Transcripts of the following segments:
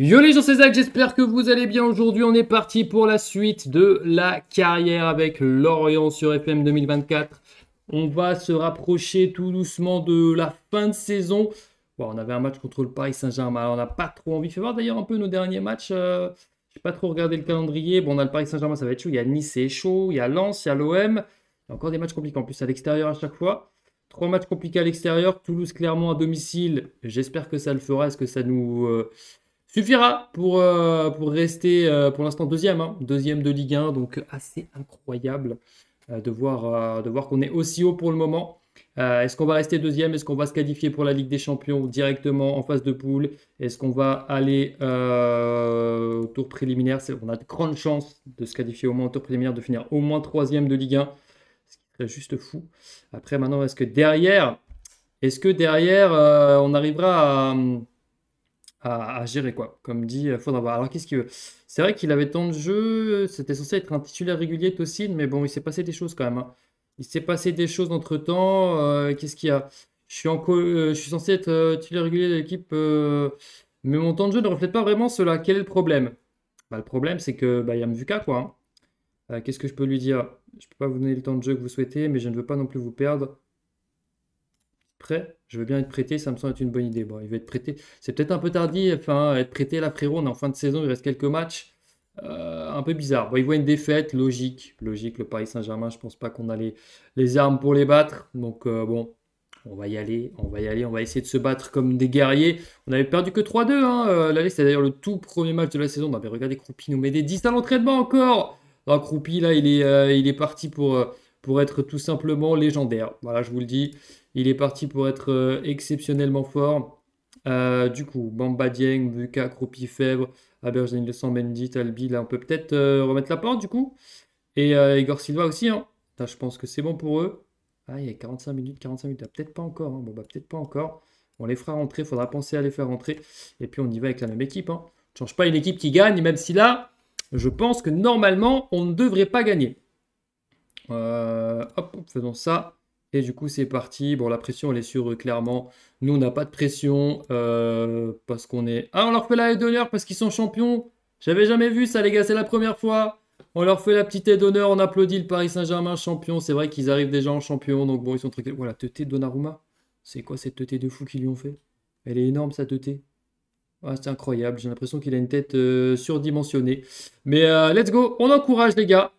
Yo les gens, c'est Zach, j'espère que vous allez bien. Aujourd'hui, on est parti pour la suite de la carrière avec Lorient sur FM 2024. On va se rapprocher tout doucement de la fin de saison. on avait un match contre le Paris Saint-Germain, on n'a pas trop envie. Fais voir d'ailleurs un peu nos derniers matchs. Euh, Je n'ai pas trop regardé le calendrier. Bon, on a le Paris Saint-Germain, ça va être chaud. Il y a Nice, c'est chaud. Il y a Lens, il y a l'OM. Il y a encore des matchs compliqués en plus à l'extérieur à chaque fois. Trois matchs compliqués à l'extérieur. Toulouse, clairement à domicile. J'espère que ça le fera. Est-ce que ça nous. Euh, suffira pour, euh, pour rester euh, pour l'instant deuxième, hein. deuxième de Ligue 1, donc assez incroyable euh, de voir, de voir qu'on est aussi haut pour le moment. Est-ce qu'on va rester deuxième Est-ce qu'on va se qualifier pour la Ligue des Champions directement en phase de poule Est-ce qu'on va aller au tour préliminaire On a de grandes chances de se qualifier au moins au tour préliminaire, de finir au moins troisième de Ligue 1, ce qui serait juste fou. Après maintenant, est-ce que derrière, est-ce que derrière, on arrivera à à, gérer, quoi. Comme dit euh, Faudra Alors, qu'est-ce qu'il veut C'est vrai qu'il avait tant de jeu c'était censé être un titulaire régulier, tocine mais bon, il s'est passé des choses quand même. Hein. Il s'est passé des choses entre temps. Euh, qu'est-ce qu'il y a je suis, encore euh, je suis censé être titulaire régulier de l'équipe, mais mon temps de jeu ne reflète pas vraiment cela. Quel est le problème bah, Le problème, c'est que bah, il y a quoi. Hein. Qu'est-ce que je peux lui dire Je peux pas vous donner le temps de jeu que vous souhaitez, mais je ne veux pas non plus vous perdre prêt Je veux bien être prêté, ça me semble être une bonne idée. Bon, il veut être prêté. C'est peut-être un peu tardi, Enfin, être prêté là, frérot. On est en fin de saison, il reste quelques matchs. Euh, un peu bizarre. Bon, il voit une défaite, logique. Logique, le Paris Saint-Germain, je pense pas qu'on a les, armes pour les battre. Donc, euh, bon, on va y aller, on va y aller, on va essayer de se battre comme des guerriers. On avait perdu que 3-2. Hein. Euh, c'était d'ailleurs le tout premier match de la saison. Non, bah, mais regardez, Croupi nous met des 10 à l'entraînement encore. Alors, oh, Croupi, là, il est, euh, il est parti pour pour être tout simplement légendaire. Voilà, je vous le dis, il est parti pour être euh, exceptionnellement fort. Euh, du coup, Bamba Dieng, Buka, Kropi, Fèvre, Abergine, Le Mendy, là on peut peut-être euh, remettre la porte du coup. Et Igor Silva aussi, hein. je pense que c'est bon pour eux. Ah, il y a 45 minutes, 45 minutes, ah, peut-être pas encore. Hein. Bon, bah peut-être pas encore. On les fera rentrer, faudra penser à les faire rentrer. Et puis on y va avec la même équipe. Hein. change pas une équipe qui gagne, même si là, je pense que normalement, on ne devrait pas gagner. Euh, hop, faisons ça. Et du coup, c'est parti. Bon, la pression, elle est sûre, clairement. Nous, on n'a pas de pression euh, parce qu'on est... Ah, on leur fait la aide d'honneur parce qu'ils sont champions. J'avais jamais vu ça, les gars. C'est la première fois. On leur fait la petite aide d'honneur. On applaudit le Paris Saint-Germain champion. C'est vrai qu'ils arrivent déjà en champion. Donc, bon, ils sont très... Voilà, Teuté Donnarumma. C'est quoi cette teuté de fou qu'ils lui ont fait Elle est énorme, sa teuté. Ah, c'est incroyable. J'ai l'impression qu'il a une tête euh, surdimensionnée. Mais let's go. On encourage, les gars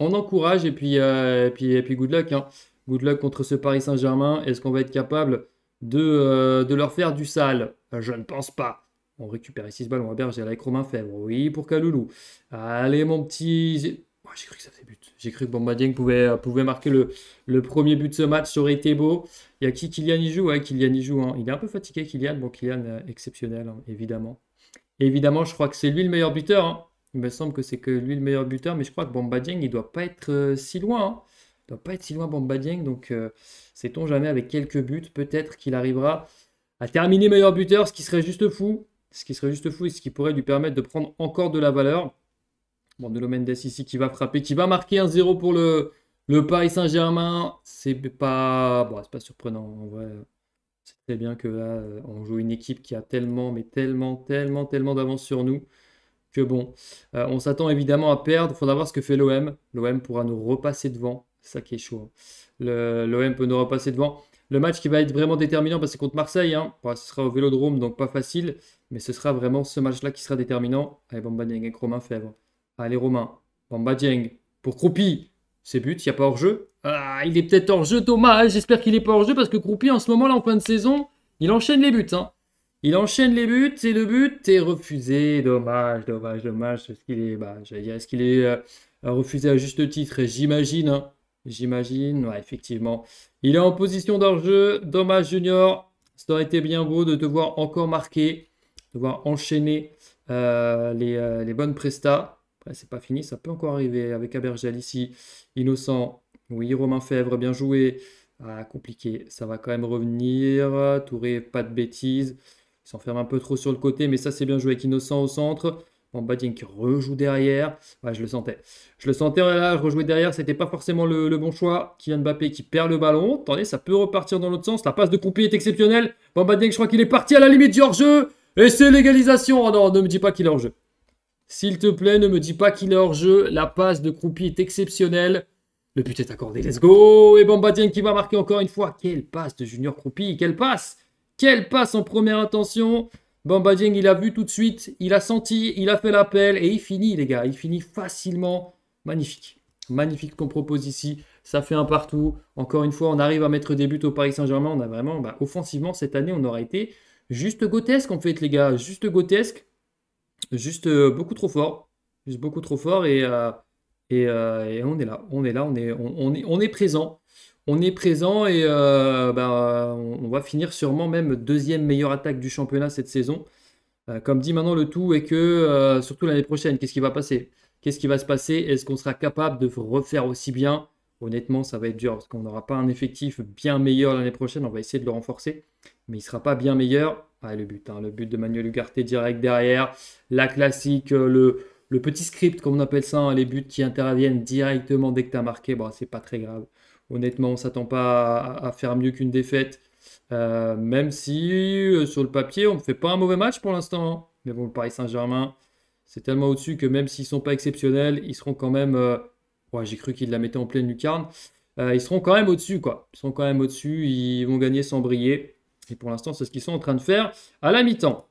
on encourage et puis, euh, et puis, et puis good luck. Hein. Good luck contre ce Paris Saint-Germain. Est-ce qu'on va être capable de, euh, de leur faire du sale euh, Je ne pense pas. On récupère 6 balles, on va berger avec Romain Fèvre. Oui, pour Kaloulou. Allez, mon petit. J'ai cru que ça faisait but. J'ai cru que Bombadien pouvait, pouvait marquer le, le premier but de ce match. Ça aurait été beau. Il y a qui Kylian y joue. Ouais, Kylian y joue. Hein. Il est un peu fatigué, Kylian. Bon, Kylian, exceptionnel, hein, évidemment. Évidemment, je crois que c'est lui le meilleur buteur. Hein. Il me semble que c'est que lui le meilleur buteur, mais je crois que Bombadieng, il euh, hein. il doit pas être si loin. Il ne doit pas être si loin Bombadieng. donc euh, sait-on jamais avec quelques buts, peut-être qu'il arrivera à terminer meilleur buteur, ce qui serait juste fou. Ce qui serait juste fou et ce qui pourrait lui permettre de prendre encore de la valeur. Bon, De Mendes ici qui va frapper, qui va marquer un 0 pour le, le Paris Saint-Germain. C'est pas, bon, pas surprenant en C'est très bien que là, on joue une équipe qui a tellement, mais tellement, tellement, tellement d'avance sur nous que bon, euh, on s'attend évidemment à perdre. Il faudra voir ce que fait l'OM. L'OM pourra nous repasser devant. Ça qui est chaud. Hein. L'OM peut nous repasser devant. Le match qui va être vraiment déterminant, parce bah, que contre Marseille, hein, bah, ce sera au Vélodrome, donc pas facile, mais ce sera vraiment ce match-là qui sera déterminant. Allez, Bamba Dieng avec Romain Fèvre. Allez, Romain. Bamba Dieng. Pour Croupi, ses buts il n'y a pas hors-jeu. Ah, il est peut-être hors-jeu, Thomas. J'espère qu'il n'est pas hors-jeu, parce que Croupi, en ce moment-là, en fin de saison, il enchaîne les buts. Hein. Il enchaîne les buts et le but est refusé. Dommage, dommage, dommage. Est-ce qu'il est, bah, euh, refusé à juste titre J'imagine. Hein, j'imagine. Ouais, effectivement. Il est en position d'enjeu. Dommage, Junior. Ça aurait été bien beau de devoir encore marquer, devoir enchaîner euh, euh, les, bonnes prestas. Après, c'est pas fini. Ça peut encore arriver avec Abergel ici. Innocent. Oui, Romain Fèvre, bien joué. Ah, compliqué. Ça va quand même revenir. Touré, pas de bêtises. Il s'enferme un peu trop sur le côté, mais ça c'est bien joué avec Innocent au centre. Bambadien qui rejoue derrière. Ouais, je le sentais. Je le sentais là, rejouer derrière, c'était pas forcément le, bon choix. Kylian Mbappé qui perd le ballon. Attendez, ça peut repartir dans l'autre sens. La passe de Compi est exceptionnelle. Bambadien, je crois qu'il est parti à la limite du hors-jeu. Et c'est l'égalisation. Oh non, ne me dis pas qu'il est hors-jeu. S'il te plaît, ne me dis pas qu'il est hors-jeu. La passe de Kroupi est exceptionnelle. Le but est accordé. Let's go. Et Bambadien qui va marquer encore une fois. Quelle passe de Junior Croupi. Quelle passe. Quelle passe en première intention Bamba il a vu tout de suite, il a senti, il a fait l'appel et il finit, les gars. Il finit facilement. Magnifique. Magnifique qu'on propose ici. Ça fait un partout. Encore une fois, on arrive à mettre des buts au Paris Saint-Germain. On a vraiment, bah, offensivement, cette année, on aura été juste gotesque en fait, les gars. Juste gotesque. Juste euh, beaucoup trop fort. Juste beaucoup trop fort. Et, euh, euh, et, on est là. On est là. On est, on est, on est présent on est présent et euh, bah, on va finir sûrement même deuxième meilleure attaque du championnat cette saison. Euh, comme dit maintenant le tout est que, euh, surtout l'année prochaine, qu'est-ce qui va passer Qu'est-ce qui va se passer Est-ce qu'on sera capable de refaire aussi bien Honnêtement, ça va être dur parce qu'on n'aura pas un effectif bien meilleur l'année prochaine. On va essayer de le renforcer, mais il ne sera pas bien meilleur. Ah, le but, hein, le but de Manuel Ugarte direct derrière, la classique, le, petit script, comme on appelle ça, hein, les buts qui interviennent directement dès que tu as marqué, bon, c'est pas très grave. Honnêtement, on ne s'attend pas à, faire mieux qu'une défaite. Euh, même si euh, sur le papier, on ne fait pas un mauvais match pour l'instant. Hein. Mais bon, le Paris Saint-Germain, c'est tellement au-dessus que même s'ils ne sont pas exceptionnels, ils seront quand même. Euh, ouais, j'ai cru qu'ils la mettaient en pleine lucarne. ils seront quand même au-dessus, quoi. Ils seront quand même au-dessus. Ils vont gagner sans briller. Et pour l'instant, c'est ce qu'ils sont en train de faire à la mi-temps.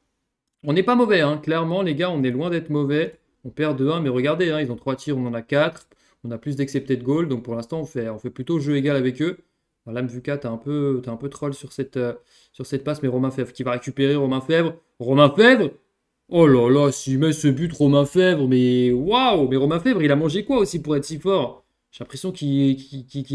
On n'est pas mauvais, hein. clairement, les gars, on est loin d'être mauvais. On perd 2-1, mais regardez, hein, ils ont 3 tirs, on en a 4. On a plus d'acceptés de goal, donc pour l'instant, on fait, on fait plutôt jeu égal avec eux. L'âme là, t'es un, peu, un peu troll sur cette, euh, sur cette passe, mais Romain Fèvre qui va récupérer Romain Fèvre. Romain Fèvre Oh là là, s'il met ce but, Romain Fèvre, mais waouh Mais Romain Fèvre, il a mangé quoi aussi pour être si fort J'ai l'impression qu'il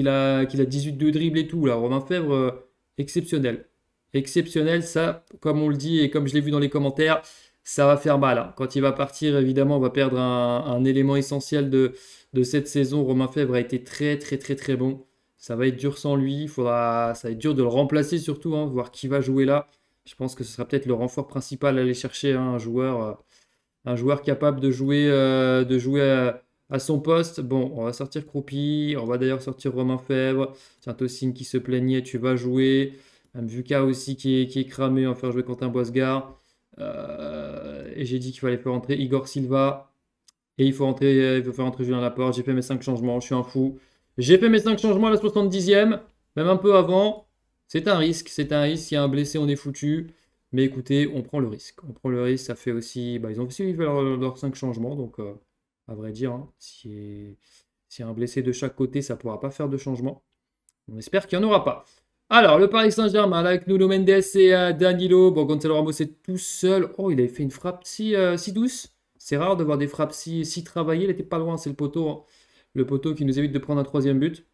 a, qu'il a 18 de dribble et tout. Là. Romain Fèvre, euh, exceptionnel. Exceptionnel, ça, comme on le dit et comme je l'ai vu dans les commentaires, ça va faire mal. Hein. Quand il va partir, évidemment, on va perdre un élément essentiel de, de cette saison. Romain Fèvre a été très très très très bon. Ça va être dur sans lui. Il faudra, ça va être dur de le remplacer surtout, hein, voir qui va jouer là. Je pense que ce sera peut-être le renfort principal à aller chercher hein, un joueur, euh, un joueur capable de jouer, euh, de jouer euh, à, son poste. Bon, on va sortir Croupi. On va d'ailleurs sortir Romain Fèvre. Tiens, Tossine qui se plaignait, tu vas jouer. Même Vuka aussi qui est, cramé, on va faire jouer Quentin Boisgard. et j'ai dit qu'il fallait faire entrer Igor Silva. Et il faut, entrer, il faut faire entrer Julien Laporte. J'ai fait mes 5 changements. Je suis un fou. J'ai fait mes 5 changements à la 70e, même un peu avant. C'est un risque. C'est un risque. S'il y a un blessé, on est foutu. Mais écoutez, on prend le risque. On prend le risque. Ça fait aussi. Bah, ils ont aussi fait leurs leur 5 changements. Donc, euh, à vrai dire, s'il y a un blessé de chaque côté, ça ne pourra pas faire de changement. On espère qu'il n'y en aura pas. Alors, le Paris Saint-Germain, avec Nuno Mendes et euh, Danilo. Bon, Gonzalo Ramos est tout seul. Oh, il avait fait une frappe si, euh, si douce. C'est rare de voir des frappes si, travaillées. Elle n'était pas loin, c'est le poteau, hein. le poteau qui nous évite de prendre un troisième but.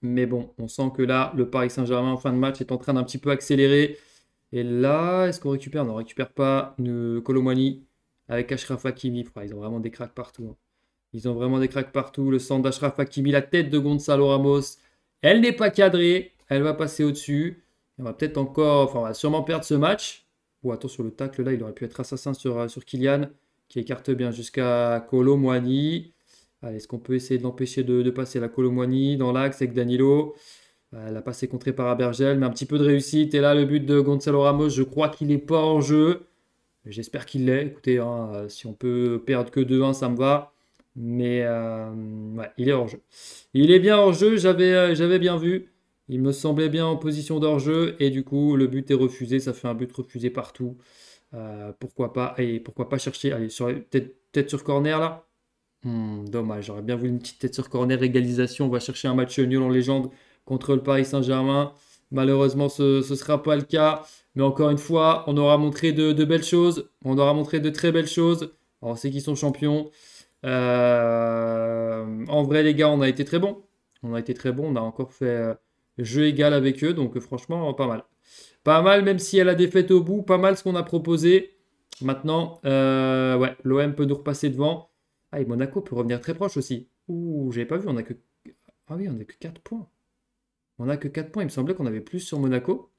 Mais bon, on sent que là, le Paris Saint-Germain en fin de match est en train d'un petit peu accélérer. Et là, est-ce qu'on récupère Non, on récupère pas Colomani avec Ashraf Hakimi. Ils ont vraiment des cracks partout. Hein. Ils ont vraiment des cracks partout. Le centre d'Ashraf Hakimi, la tête de Gonzalo Ramos. Elle n'est pas cadrée. Elle va passer au-dessus. On va peut-être encore, enfin, on va sûrement perdre ce match. Ou attends, sur le tacle là, il aurait pu être assassin sur, euh, sur Kylian qui écarte bien jusqu'à Colomwani. Est-ce qu'on peut essayer de l'empêcher de, passer la Colomwani dans l'axe avec Danilo euh, La a passé contrée par Abergel, mais un petit peu de réussite. Et là, le but de Gonzalo Ramos, je crois qu'il n'est pas en jeu. J'espère qu'il l'est. Écoutez, hein, euh, si on peut perdre que 2-1, ça me va. Mais euh, il est hors jeu. Il est bien hors jeu, j'avais bien vu. Il me semblait bien en position d'hors jeu. Et du coup, le but est refusé. Ça fait un but refusé partout. Euh, pourquoi pas et pourquoi pas chercher allez sur tête, tête sur corner là hmm, dommage j'aurais bien voulu une petite tête sur corner égalisation on va chercher un match nul en légende contre le Paris Saint-Germain malheureusement ce ne sera pas le cas mais encore une fois on aura montré de, belles choses on aura montré de très belles choses on sait qu'ils sont champions euh, en vrai les gars on a été très bon on a été très bons on a encore fait euh, jeu égal avec eux donc franchement pas mal pas mal, même si elle a défait au bout, pas mal ce qu'on a proposé. Maintenant, euh, ouais, l'OM peut nous repasser devant. Ah, et Monaco peut revenir très proche aussi. Ouh, j'avais pas vu, on a que. Ah oui, on a que 4 points. On a que 4 points, il me semblait qu'on avait plus sur Monaco.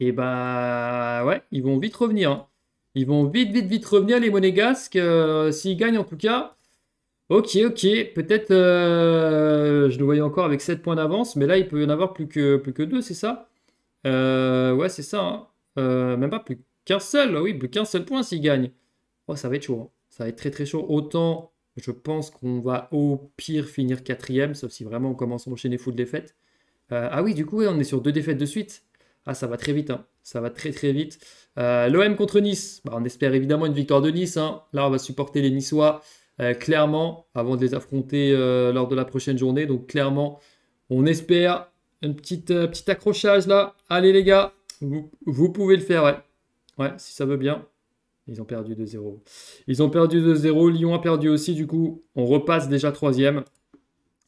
Et eh bah ouais, ils vont vite revenir. Hein. Ils vont vite, vite, vite revenir, les Monégasques. Euh, s'ils gagnent en tout cas. Ok, ok. Peut-être euh, je le voyais encore avec 7 points d'avance, mais là il peut y en avoir plus que, plus que 2, c'est ça euh, ouais, c'est ça. Hein. Euh, même pas plus qu'un seul. Bah oui, plus qu'un seul point s'il gagne. Oh, ça va être chaud. Hein. Ça va être très très chaud. Autant, je pense qu'on va au pire finir quatrième, sauf si vraiment on commence à enchaîner fou de défaites. Euh, ah oui, du coup, on est sur deux défaites de suite. Ah, ça va très vite. Hein. Ça va très très vite. L'OM contre Nice. Bah, on espère évidemment une victoire de Nice. Là, on va supporter les Niçois clairement avant de les affronter lors de la prochaine journée. Donc clairement, on espère un euh, petit, accrochage là. Allez les gars, vous, pouvez le faire, ouais. Ouais, si ça veut bien. Ils ont perdu 2-0. Ils ont perdu 2-0. Lyon a perdu aussi, du coup, on repasse déjà troisième.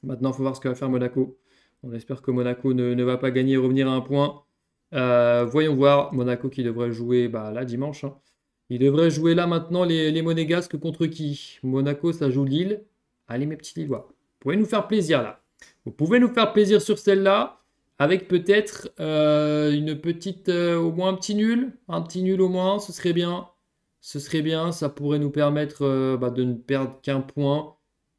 Maintenant, il faut voir ce que va faire Monaco. On espère que Monaco ne, va pas gagner et revenir à un point. Euh, voyons voir. Monaco qui devrait jouer bah, là dimanche. Hein. Il devrait jouer là maintenant les, les Monégasques contre qui Monaco, ça joue Lille. Allez, mes petits Lillois. Vous pouvez nous faire plaisir là. Vous pouvez nous faire plaisir sur celle-là avec peut-être euh, une petite, euh, au moins un petit nul, un petit nul au moins, ce serait bien. Ce serait bien, ça pourrait nous permettre euh, bah, de ne perdre qu'un point.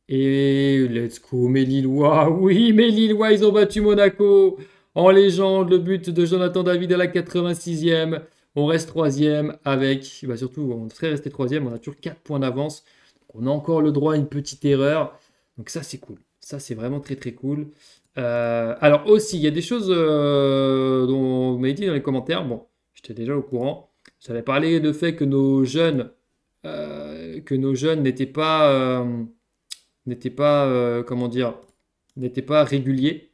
Et let's go, mes Lillois, oui, mes Lillois, ils ont battu Monaco. En légende, le but de Jonathan David à la 86e. On reste troisième avec, bah, surtout, on serait resté troisième, on a toujours 4 points d'avance. On a encore le droit à une petite erreur. Donc ça, c'est cool. Ça, c'est vraiment très très cool. Euh, alors aussi, il y a des choses euh, dont vous m'avez dit dans les commentaires. Bon, j'étais déjà au courant. J'avais parlé de fait que nos jeunes, euh, que nos jeunes n'étaient pas, n'étaient pas, comment dire, n'étaient pas réguliers.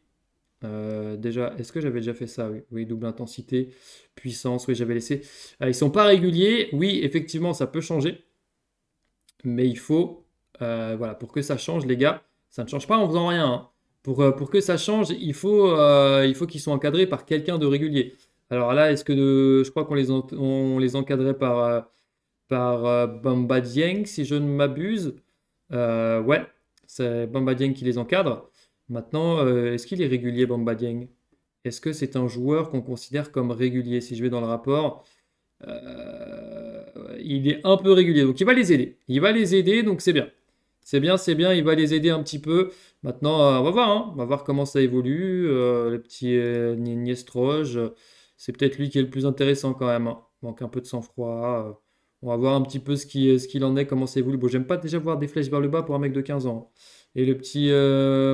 déjà, est-ce que j'avais déjà fait ça oui. double intensité, puissance. Oui, j'avais laissé. Ah, ils sont pas réguliers. Oui, effectivement, ça peut changer, mais il faut, voilà, pour que ça change, les gars, ça ne change pas en faisant rien. Hein. Pour, euh, pour que ça change, il faut, euh, il faut qu'ils soient encadrés par quelqu'un de régulier. Alors là, est-ce que je crois qu'on les, on les encadrait par, euh, par Bamba Dieng, si je ne m'abuse. ouais, c'est Bamba Dieng qui les encadre. Maintenant, est-ce qu'il est régulier, Bamba Dieng Est-ce que c'est un joueur qu'on considère comme régulier Si je vais dans le rapport, il est un peu régulier. Donc il va les aider. Il va les aider, donc c'est bien. C'est bien, c'est bien, il va les aider un petit peu. Maintenant, euh, on va voir, hein. on va voir comment ça évolue. Euh, le petit euh, Niestroge, c'est peut-être lui qui est le plus intéressant quand même. Hein. Manque un peu de sang-froid. On va voir un petit peu ce qu'il ce en est, comment ça évolue. Bon, j'aime pas déjà voir des flèches vers le bas pour un mec de 15 ans. Hein. Et le petit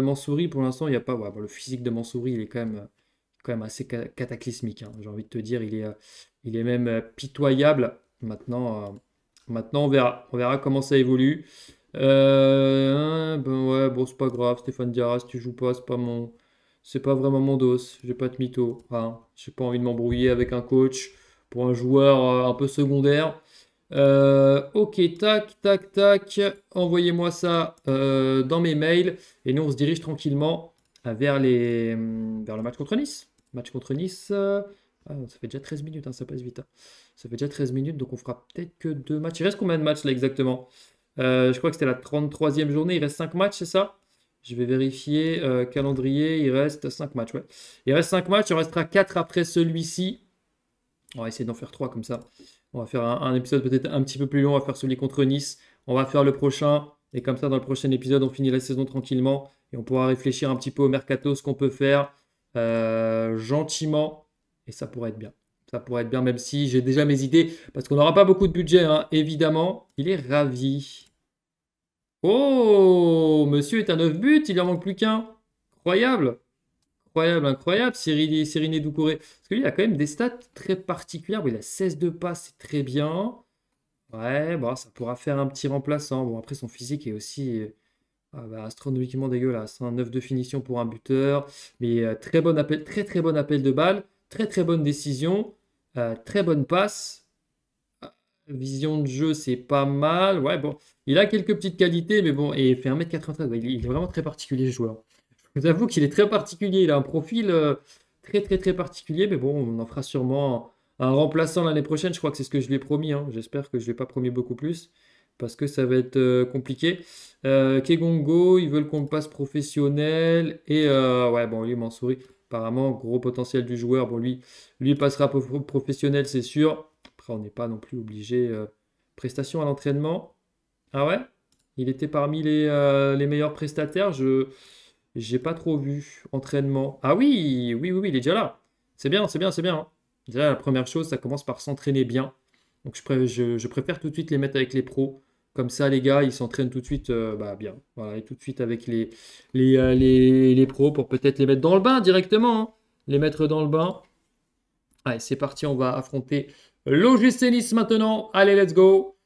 Mansouris, pour l'instant, il n'y a pas. le physique de Mansouris, il est quand même, quand même assez cataclysmique. J'ai envie de te dire, il est, il est même pitoyable. Maintenant, maintenant on, verra. on verra comment ça évolue. Euh, hein, ben ouais, bon, c'est pas grave, Stéphane Diarra, tu joues pas, c'est pas mon. C'est pas vraiment mon dos, j'ai pas de mytho. Hein. J'ai pas envie de m'embrouiller avec un coach pour un joueur euh, un peu secondaire. Euh, ok, tac, tac, tac. Envoyez-moi ça euh, dans mes mails. Et nous, on se dirige tranquillement euh, vers, les, hmm, vers le match contre Nice. Match contre Nice. Ah, ça fait déjà 13 minutes, hein, ça passe vite. Ça fait déjà 13 minutes, donc on fera peut-être que deux matchs. Il reste combien de matchs là exactement euh, je crois que c'était la 33e journée. Il reste 5 matchs, c'est ça Je vais vérifier. Euh, calendrier, il reste 5 matchs. Il reste 5 matchs. Il restera 4 après celui-ci. On va essayer d'en faire 3 comme ça. On va faire un, épisode peut-être un petit peu plus long. On va faire celui contre Nice. On va faire le prochain. Et comme ça, dans le prochain épisode, on finit la saison tranquillement. Et on pourra réfléchir un petit peu au mercato, ce qu'on peut faire euh, gentiment. Et ça pourrait être bien. Ça pourrait être bien, même si j'ai déjà mes idées. Parce qu'on n'aura pas beaucoup de budget, hein, évidemment. Il est ravi. Oh, monsieur est à 9 buts, il en manque plus qu'un. Incroyable. Incroyable, incroyable, Cyril, Cyriné Doucouré. Parce que lui, a quand même des stats très particulières. il a 16 de passe, c'est très bien. Ouais, bon, ça pourra faire un petit remplaçant. Bon, après, son physique est aussi euh, ah, bah, astronomiquement dégueulasse. Un hein. 9 de finition pour un buteur. Mais euh, très, bon appel, très très bon appel de balle. Très très bonne décision. Euh, très bonne passe. Vision de jeu, c'est pas mal. Ouais, bon, il a quelques petites qualités, mais bon, et il fait 1m93. il, est vraiment très particulier, ce joueur. Je vous avoue qu'il est très particulier. Il a un profil euh, très, très, très particulier, mais bon, on en fera sûrement un remplaçant l'année prochaine. Je crois que c'est ce que je lui ai promis. Hein. J'espère que je ne ai pas promis beaucoup plus, parce que ça va être euh, compliqué. Euh, Kegongo, ils veulent qu'on le passe professionnel. Et ouais, bon, lui, m'en sourit. apparemment, gros potentiel du joueur. Bon, lui, lui passera professionnel, c'est sûr on n'est pas non plus obligé. Euh, Prestation à l'entraînement. Ah ouais Il était parmi les, euh, meilleurs prestataires. Je n'ai pas trop vu. Entraînement. Ah oui, oui, oui, oui, il est déjà là. C'est bien, c'est bien, c'est bien. Hein. Déjà, la première chose, ça commence par s'entraîner bien. Donc, je, je, préfère tout de suite les mettre avec les pros. Comme ça, les gars, ils s'entraînent tout de suite euh, bah, bien. Voilà, et tout de suite avec les, les, pros pour peut-être les mettre dans le bain directement. Hein. Les mettre dans le bain. Allez, c'est parti, on va affronter Logus lisse maintenant. Allez, let's go.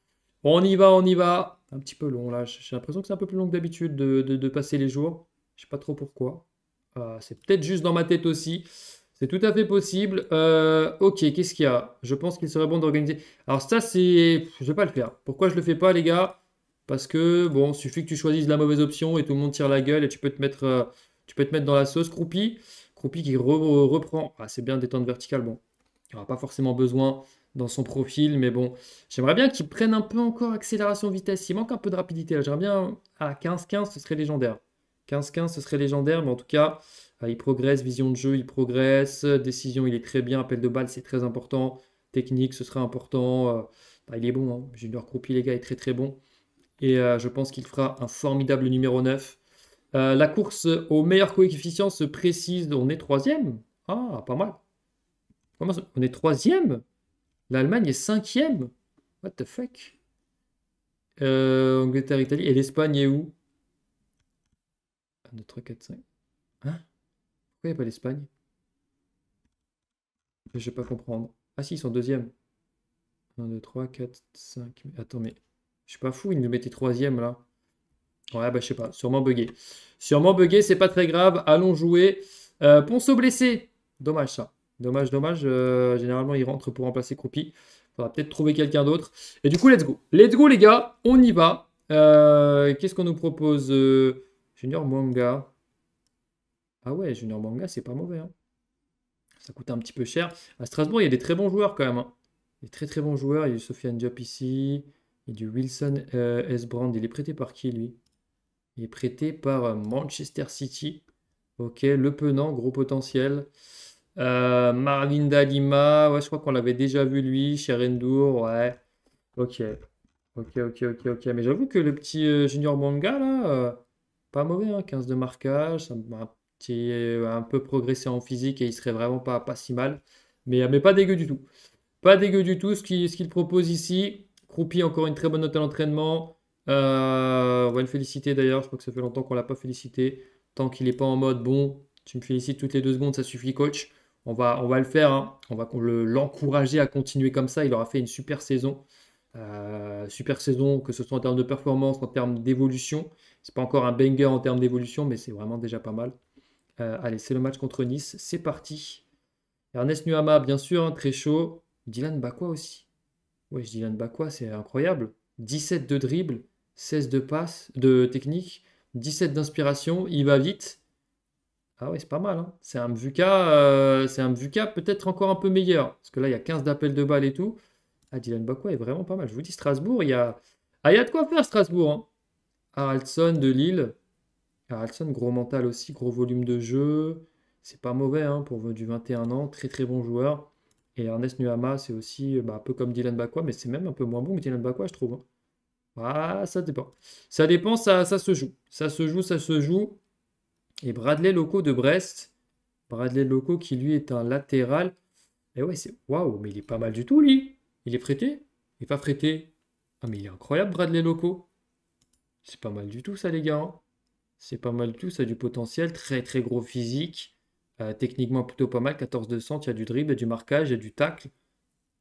On y va, on y va. Un petit peu long là. J'ai l'impression que c'est un peu plus long que d'habitude de, passer les jours. Je ne sais pas trop pourquoi. Euh, c'est peut-être juste dans ma tête aussi. C'est tout à fait possible. Euh, ok, qu'est-ce qu'il y a Je pense qu'il serait bon d'organiser. Alors ça, c'est... Je vais pas le faire. Pourquoi je ne le fais pas, les gars Parce que, bon, suffit que tu choisisses la mauvaise option et tout le monde tire la gueule et tu peux te mettre, euh, tu peux te mettre dans la sauce. croupie, Croupi qui reprend. Ah, c'est bien des temps vertical. Bon, il n'y aura pas forcément besoin dans son profil. Mais bon, j'aimerais bien qu'il prenne un peu encore accélération vitesse. Il manque un peu de rapidité. J'aimerais bien à ah, 15-15, ce serait légendaire. 15-15, ce serait légendaire. Mais en tout cas, ah, il progresse. Vision de jeu, il progresse. Décision, il est très bien. Appel de balle, c'est très important. Technique, ce sera important. Euh, bah, il est bon. Hein. Junior Croupy, les gars, est très très bon. Et euh, je pense qu'il fera un formidable numéro 9. Euh, la course au meilleur coefficient se précise. On est troisième. Ah, pas mal. On est troisième L'Allemagne est cinquième What the fuck euh, Angleterre, Italie. Et l'Espagne est où 1, 2, 3, 4, 5. Hein Pourquoi il n'y a pas l'Espagne Je vais pas comprendre. Ah si, ils sont deuxième. 1, 2, 3, 4, 5. Attends, mais je suis pas fou, ils nous mettaient troisième là. Ouais, bah je sais pas, sûrement bugué. Sûrement bugué, c'est pas très grave. Allons jouer. Euh, Ponceau blessé. Dommage ça. Dommage, dommage. Euh, généralement, il rentre pour remplacer Il Faudra peut-être trouver quelqu'un d'autre. Et du coup, let's go. Let's go, les gars. On y va. Euh, qu'est-ce qu'on nous propose euh, Junior Manga. Ah ouais, Junior Manga, c'est pas mauvais. Hein. Ça coûte un petit peu cher. À Strasbourg, il y a des très bons joueurs quand même. Hein. Des très très bons joueurs. Il y a du Sofiane Diop ici. Il y a du Wilson S. Brand. Il est prêté par qui lui Il est prêté par Manchester City. Ok, Le Penant, gros potentiel. Euh, Marlinda Lima, ouais, je crois qu'on l'avait déjà vu lui, chez ouais. Ok. Ok, ok, ok, ok. Mais j'avoue que le petit euh, Junior Manga, là, euh, pas mauvais, 15 hein, de marquage, ça un, petit, euh, peu progressé en physique et il serait vraiment pas, pas si mal. Mais, mais pas dégueu du tout. Pas dégueu du tout ce qu'il ce qu'il propose ici. Croupi, encore une très bonne note à l'entraînement. on va le féliciter d'ailleurs, je crois que ça fait longtemps qu'on l'a pas félicité. Tant qu'il n'est pas en mode bon, tu me félicites toutes les deux secondes, ça suffit, coach on va, on va le faire. Hein. On va l'encourager à continuer comme ça. Il aura fait une super saison. Euh, super saison, que ce soit en termes de performance, en termes d'évolution. C'est pas encore un banger en termes d'évolution, mais c'est vraiment déjà pas mal. Euh, allez, c'est le match contre Nice. C'est parti. Ernest Nuama, bien sûr, hein, très chaud. Dylan Bakwa aussi. Oui, Dylan Bakwa, c'est incroyable. 17 de dribble, 16 de passe, de technique, 17 d'inspiration. Il va vite. Ah oui, c'est pas mal. Hein. Euh, c'est un Mvuka, peut-être encore un peu meilleur. Parce que là, il y a 15 d'appels de balles et tout. Ah, Dylan Bakwa est vraiment pas mal. Je vous dis, Strasbourg, il y a. Ah, il y a de quoi faire, Strasbourg. Hein. Haraldson de Lille. Haraldson, gros mental aussi, gros volume de jeu. C'est pas mauvais hein, pour du 21 ans. Très très bon joueur. Et Ernest Nuhama, c'est aussi bah, un peu comme Dylan Bakwa, mais c'est même un peu moins bon que Dylan Bakwa, je trouve. Ah, ça dépend. Ça dépend, ça, ça se joue. Ça se joue, ça se joue. Et Bradley Loco de Brest. Bradley Loco qui lui est un latéral. Et ouais, c'est. Waouh, mais il est pas mal du tout, lui. Il est prêté Il est pas prêté. Ah, mais il est incroyable, Bradley Loco. C'est pas mal du tout, ça, les gars. Hein. c'est pas mal du tout, ça a du potentiel. Très, très gros physique. Euh, techniquement, plutôt pas mal. 14 centre il y a du dribble, du marquage, du tacle.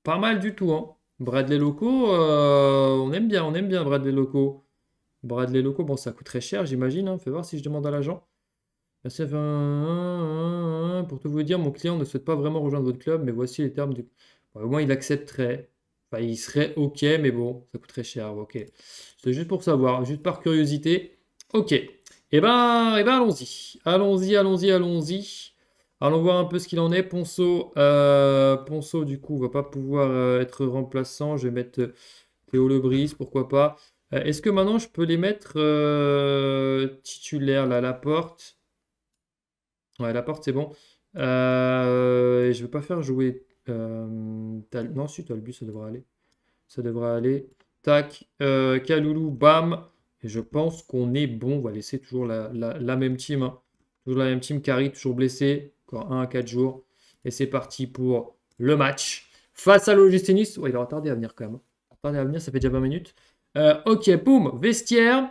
Pas mal du tout, hein. Bradley Loco, euh, on aime bien, on aime bien Bradley Loco. Bradley Loco, bon, ça coûte très cher, j'imagine. Hein. Fais voir si je demande à l'agent. Merci hein, hein, hein, Pour tout vous dire, mon client ne souhaite pas vraiment rejoindre votre club, mais voici les termes du. au moins, il accepterait. Enfin, il serait OK, mais bon, ça coûterait cher. OK. C'est juste pour savoir, juste par curiosité. OK. Eh ben, eh ben allons-y. Allons-y, allons-y, allons-y. Allons voir un peu ce qu'il en est. Ponceau, euh, Ponceau, du coup, va pas pouvoir euh, être remplaçant. Je vais mettre euh, Théo Lebris, pourquoi pas. Est-ce que maintenant je peux les mettre titulaires là, à la porte la porte, c'est bon. Euh, je vais pas faire jouer. euh, Tal- non, si, but, ça devrait aller. Ça devrait aller. Tac, euh, Kaloulou, bam. Et je pense qu'on est bon. On va laisser toujours la, même team. Hein. Toujours la même team. Kari, toujours blessé. Encore 1 à 4 jours. Et c'est parti pour le match. Face à l'OGC Ouais, il aura tardé à venir quand même. Il hein. à venir, ça fait déjà 20 minutes. Euh, ok, boum, vestiaire.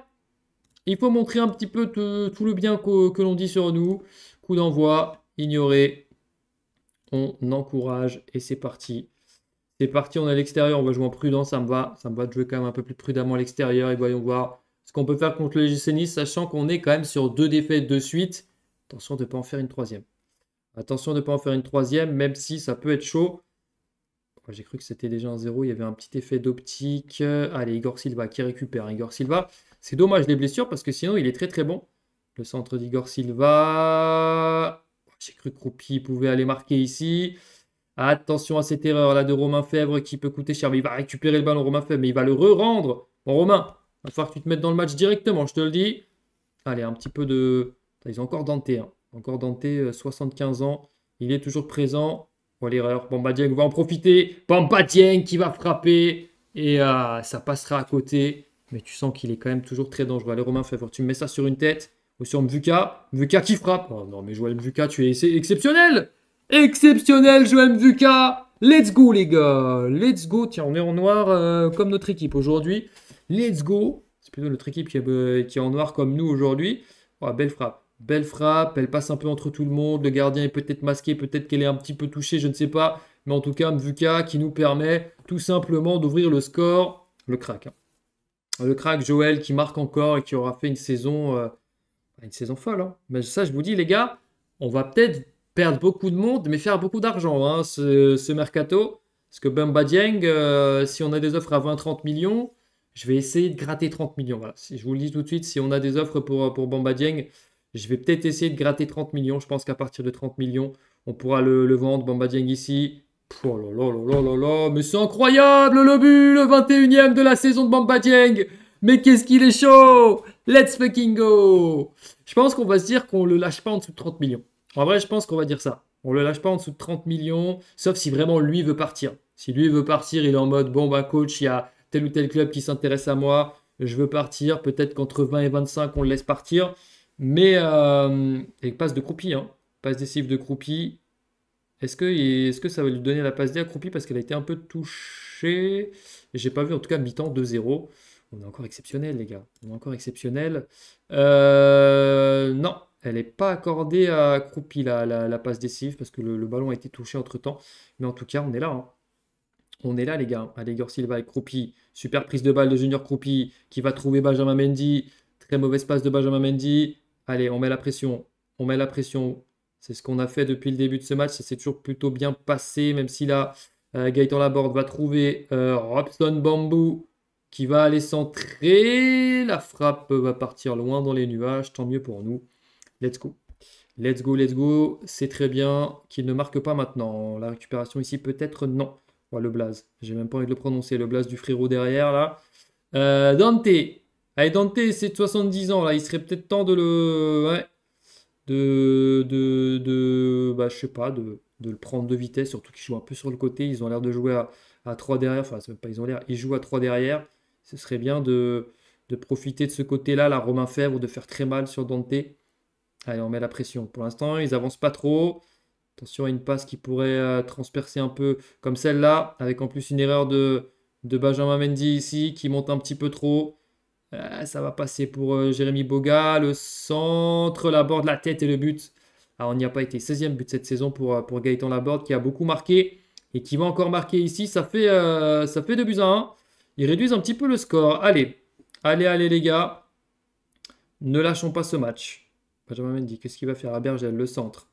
Il faut montrer un petit peu tout le bien que l'on dit sur nous. Coup d'envoi, ignoré. On encourage et c'est parti. C'est parti, on est à l'extérieur, on va jouer en prudent, ça me va. Ça me va de jouer quand même un peu plus prudemment à l'extérieur et voyons voir ce qu'on peut faire contre le GC sachant qu'on est quand même sur deux défaites de suite. Attention de pas en faire une troisième. Attention de pas en faire une troisième, même si ça peut être chaud. J'ai cru que c'était déjà un zéro il y avait un petit effet d'optique. Allez, Igor Silva qui récupère. Igor Silva, c'est dommage les blessures parce que sinon il est très très bon. Le centre d'Igor Silva. J'ai cru que pouvait aller marquer ici. Attention à cette erreur là de Romain Fèvre qui peut coûter cher. Mais il va récupérer le ballon, Romain Fèvre, mais il va le re-rendre. Bon, Romain, il va falloir que tu te mettes dans le match directement, je te le dis. Allez, un petit peu de. Ils ont encore Dante. Hein. Encore Dante, 75 euh, ans. Il est toujours présent. voilà oh, l'erreur. Bamba va en profiter. Bamba qui va frapper. Et euh, ça passera à côté. Mais tu sens qu'il est quand même toujours très dangereux. Allez, Romain Fèvre, tu me mets ça sur une tête ou sur Mvuka. Mvuka qui frappe. Oh non, mais Joël Mvuka, tu es exceptionnel Exceptionnel, Joël Mvuka Let's go, les gars Let's go Tiens, on est en noir euh, comme notre équipe aujourd'hui. Let's go C'est plutôt notre équipe qui est, euh, en noir comme nous aujourd'hui. Oh, belle frappe. Belle frappe, elle passe un peu entre tout le monde. Le gardien est peut-être masqué, peut-être qu'elle est un petit peu touchée, je ne sais pas. Mais en tout cas, Mvuka qui nous permet tout simplement d'ouvrir le score. Le crack. Hein. Le crack, Joël qui marque encore et qui aura fait une saison... Euh, bah, une saison folle. Hein. Mais ça, je vous dis, les gars, on va peut-être perdre beaucoup de monde, mais faire beaucoup d'argent hein, ce, mercato. Parce que Bamba Dieng, euh, si on a des offres à 20-30 millions, je vais essayer de gratter 30 millions. Voilà. Si je vous le dis tout de suite, si on a des offres pour, pour Bamba Dieng, je vais peut-être essayer de gratter 30 millions. Je pense qu'à partir de 30 millions, on pourra le, vendre. Bamba Dieng ici. Oh là là oh oh là là mais c'est incroyable le but, le 21 e de la saison de Bamba Dieng. Mais qu'est-ce qu'il est chaud Let's fucking go Je pense qu'on va se dire qu'on le lâche pas en dessous de 30 millions. En vrai, je pense qu'on va dire ça. On le lâche pas en dessous de 30 millions, sauf si vraiment lui veut partir. Si lui veut partir, il est en mode bon bah coach, il y a tel ou tel club qui s'intéresse à moi, je veux partir. Peut-être qu'entre 20 et 25, on le laisse partir. Mais euh, passe de croupie, hein. passe décisive de croupie. Est-ce que, est que ça va lui donner la passe D à parce qu'elle a été un peu touchée J'ai pas vu en tout cas mi-temps 2-0. On est encore exceptionnel, les gars. On est encore exceptionnel. Euh, non, elle n'est pas accordée à Kroupi, la, passe décisive, parce que le, ballon a été touché entre-temps. Mais en tout cas, on est là. Hein. On est là, les gars. Allegor Silva et Kroupi. Super prise de balle de Junior Kroupi qui va trouver Benjamin Mendy. Très mauvaise passe de Benjamin Mendy. Allez, on met la pression. On met la pression. C'est ce qu'on a fait depuis le début de ce match. Ça s'est toujours plutôt bien passé, même si là, euh, Gaëtan Laborde va trouver euh, Robson Bambou qui va aller centrer. La frappe va partir loin dans les nuages. Tant mieux pour nous. Let's go. Let's go, let's go. C'est très bien qu'il ne marque pas maintenant. La récupération ici, peut-être non. le blaze. J'ai même pas envie de le prononcer. Le blaze du frérot derrière, là. Euh, Dante. Allez, Dante, c'est de 70 ans, là. Il serait peut-être temps de le... De... De... de bah, je sais pas, de, de le prendre de vitesse. Surtout qu'ils joue un peu sur le côté. Ils ont l'air de jouer à, à 3 derrière. Enfin, pas ils ont l'air. Ils jouent à 3 derrière. Ce serait bien de, profiter de ce côté-là, la Romain Fèvre, de faire très mal sur Dante. Allez, on met la pression. Pour l'instant, ils avancent pas trop. Attention à une passe qui pourrait euh, transpercer un peu comme celle-là, avec en plus une erreur de, de, Benjamin Mendy ici qui monte un petit peu trop. Euh, ça va passer pour euh, Jérémy Boga. Le centre, la borde, la tête et le but. Alors, on n'y a pas été 16e but cette saison pour, pour Gaëtan Laborde qui a beaucoup marqué et qui va encore marquer ici. Ça fait, ça fait 2 buts à 1. Ils réduisent un petit peu le score. Allez, allez, allez les gars. Ne lâchons pas ce match. Benjamin Mendy, qu'est-ce qu'il va faire à Bergel Le centre.